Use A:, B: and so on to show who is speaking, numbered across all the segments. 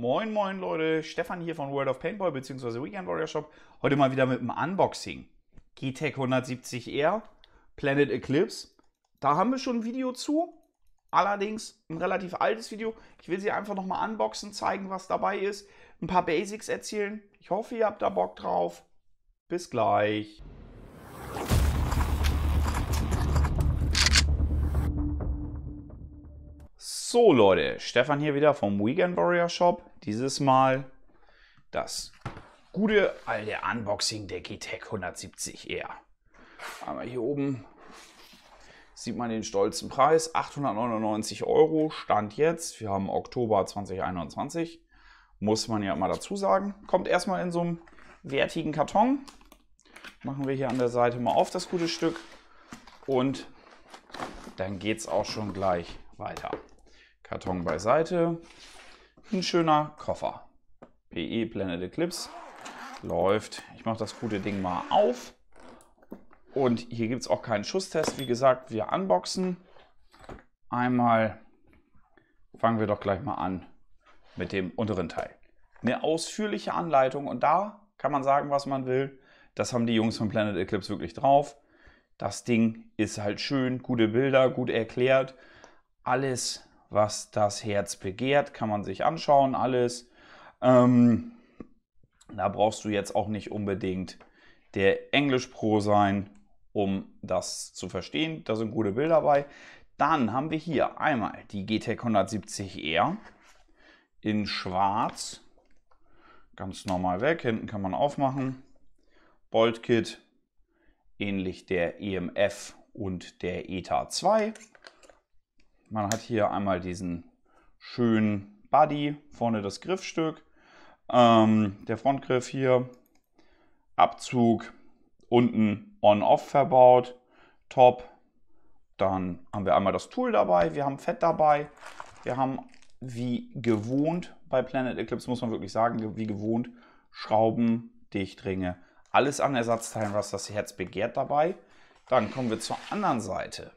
A: Moin, moin Leute, Stefan hier von World of Paintball bzw. Weekend Warrior Shop. Heute mal wieder mit einem Unboxing. GTEC 170R, Planet Eclipse. Da haben wir schon ein Video zu, allerdings ein relativ altes Video. Ich will sie einfach nochmal unboxen, zeigen, was dabei ist, ein paar Basics erzählen. Ich hoffe, ihr habt da Bock drauf. Bis gleich. So Leute, Stefan hier wieder vom Weekend Warrior Shop. Dieses Mal das gute alte Unboxing der GTEC 170R. Einmal hier oben sieht man den stolzen Preis, 899 Euro, Stand jetzt. Wir haben Oktober 2021, muss man ja mal dazu sagen. Kommt erstmal in so einem wertigen Karton. Machen wir hier an der Seite mal auf das gute Stück und dann geht es auch schon gleich weiter. Karton beiseite. Ein schöner Koffer. PE Planet Eclipse. Läuft. Ich mache das gute Ding mal auf. Und hier gibt es auch keinen Schusstest. Wie gesagt, wir unboxen. Einmal fangen wir doch gleich mal an mit dem unteren Teil. Eine ausführliche Anleitung und da kann man sagen, was man will. Das haben die Jungs von Planet Eclipse wirklich drauf. Das Ding ist halt schön, gute Bilder, gut erklärt. Alles was das Herz begehrt, kann man sich anschauen, alles. Ähm, da brauchst du jetzt auch nicht unbedingt der Englisch-Pro sein, um das zu verstehen. Da sind gute Bilder bei. Dann haben wir hier einmal die GTEC 170R in schwarz. Ganz normal weg, hinten kann man aufmachen. Bolt-Kit, ähnlich der EMF und der ETA 2 man hat hier einmal diesen schönen Body, vorne das Griffstück, ähm, der Frontgriff hier, Abzug, unten On-Off verbaut, Top. Dann haben wir einmal das Tool dabei, wir haben Fett dabei, wir haben wie gewohnt bei Planet Eclipse, muss man wirklich sagen, wie gewohnt, Schrauben, Dichtringe, alles an Ersatzteilen, was das Herz begehrt dabei. Dann kommen wir zur anderen Seite.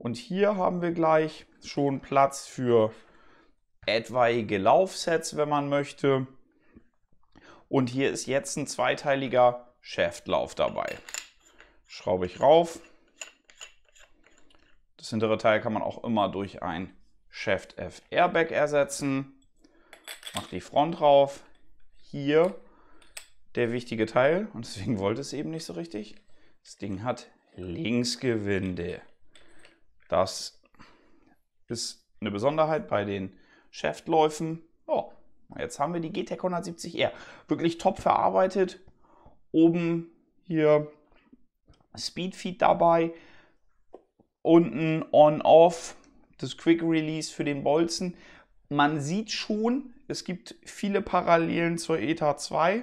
A: Und hier haben wir gleich schon Platz für etwaige Laufsets, wenn man möchte. Und hier ist jetzt ein zweiteiliger Shaftlauf dabei. Schraube ich rauf. Das hintere Teil kann man auch immer durch ein Shaft F Airbag ersetzen. Macht die Front rauf. Hier der wichtige Teil. Und deswegen wollte es eben nicht so richtig. Das Ding hat Linksgewinde. Das ist eine Besonderheit bei den Schäftläufen. Oh, jetzt haben wir die GTEC 170R. Wirklich top verarbeitet. Oben hier Speedfeed dabei. Unten On-Off. Das Quick Release für den Bolzen. Man sieht schon, es gibt viele Parallelen zur ETA 2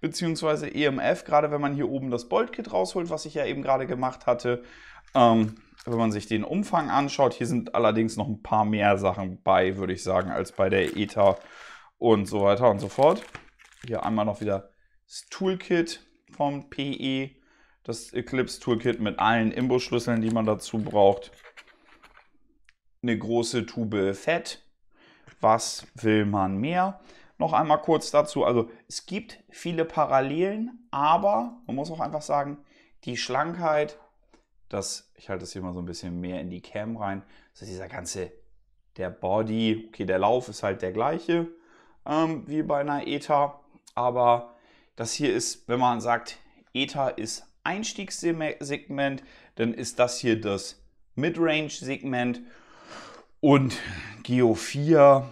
A: bzw. EMF, gerade wenn man hier oben das Bolt-Kit rausholt, was ich ja eben gerade gemacht hatte. Ähm, wenn man sich den Umfang anschaut. Hier sind allerdings noch ein paar mehr Sachen bei, würde ich sagen, als bei der ETA und so weiter und so fort. Hier einmal noch wieder das Toolkit vom PE, das Eclipse Toolkit mit allen Imbusschlüsseln, die man dazu braucht. Eine große Tube Fett. Was will man mehr? Noch einmal kurz dazu. Also es gibt viele Parallelen, aber man muss auch einfach sagen, die Schlankheit dass, ich halte das hier mal so ein bisschen mehr in die Cam rein, so dieser ganze, der Body, okay, der Lauf ist halt der gleiche ähm, wie bei einer ETA, aber das hier ist, wenn man sagt, ETA ist Einstiegssegment, dann ist das hier das Midrange-Segment und Geo 4,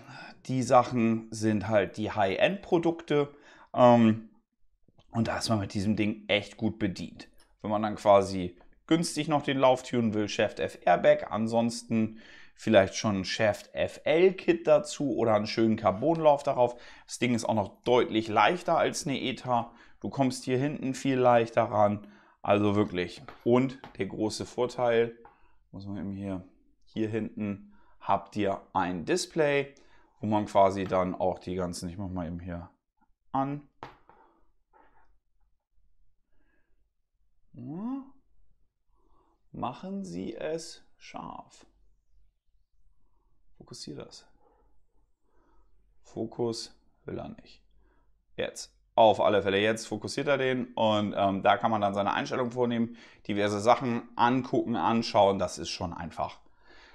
A: die Sachen sind halt die High-End-Produkte. Ähm, und da ist man mit diesem Ding echt gut bedient. Wenn man dann quasi günstig noch den Lauf tunen will, Shaft F Airbag. Ansonsten vielleicht schon ein Shaft FL Kit dazu oder einen schönen Carbonlauf darauf. Das Ding ist auch noch deutlich leichter als eine ETA. Du kommst hier hinten viel leichter ran. Also wirklich. Und der große Vorteil, muss man eben hier, hier hinten habt ihr ein Display, wo man quasi dann auch die ganzen, ich mach mal eben hier an, machen Sie es scharf. Fokussiere das. Fokus will er nicht. Jetzt. Auf alle Fälle. Jetzt fokussiert er den und ähm, da kann man dann seine Einstellung vornehmen, diverse Sachen angucken, anschauen. Das ist schon einfach.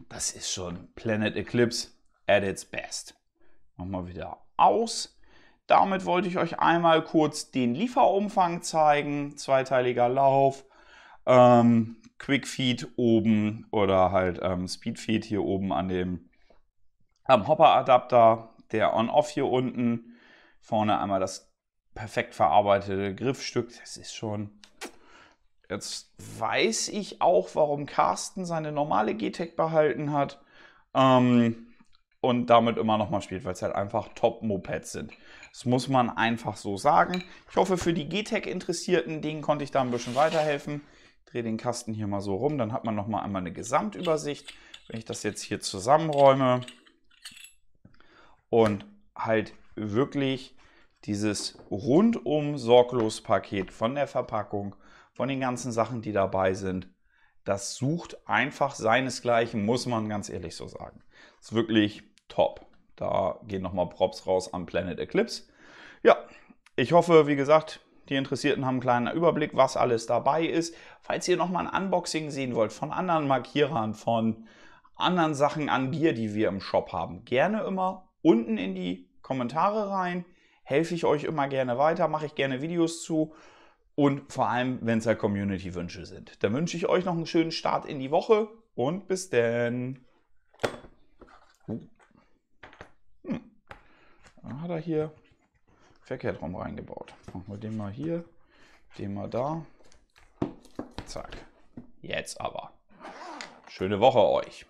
A: Das ist schon Planet Eclipse at its best. Nochmal wieder aus. Damit wollte ich euch einmal kurz den Lieferumfang zeigen. Zweiteiliger Lauf. Ähm, Quick Feed oben oder halt ähm, Feed hier oben an dem ähm, Hopper-Adapter, der On-Off hier unten. Vorne einmal das perfekt verarbeitete Griffstück. Das ist schon. Jetzt weiß ich auch, warum Carsten seine normale GTEC behalten hat ähm, und damit immer nochmal spielt, weil es halt einfach Top-Mopeds sind. Das muss man einfach so sagen. Ich hoffe, für die GTEC-Interessierten, denen konnte ich da ein bisschen weiterhelfen drehe den Kasten hier mal so rum, dann hat man nochmal einmal eine Gesamtübersicht. Wenn ich das jetzt hier zusammenräume und halt wirklich dieses rundum sorglos Paket von der Verpackung, von den ganzen Sachen, die dabei sind, das sucht einfach seinesgleichen, muss man ganz ehrlich so sagen. Ist wirklich top. Da gehen nochmal Props raus am Planet Eclipse. Ja, ich hoffe, wie gesagt, die Interessierten haben einen kleinen Überblick, was alles dabei ist. Falls ihr nochmal ein Unboxing sehen wollt von anderen Markierern, von anderen Sachen an Bier, die wir im Shop haben, gerne immer unten in die Kommentare rein. Helfe ich euch immer gerne weiter, mache ich gerne Videos zu und vor allem, wenn es ja Community-Wünsche sind. Dann wünsche ich euch noch einen schönen Start in die Woche und bis denn. Hm. Dann hat er hier verkehrt rum reingebaut. Machen wir den mal hier, den mal da. Zack. Jetzt aber. Schöne Woche euch.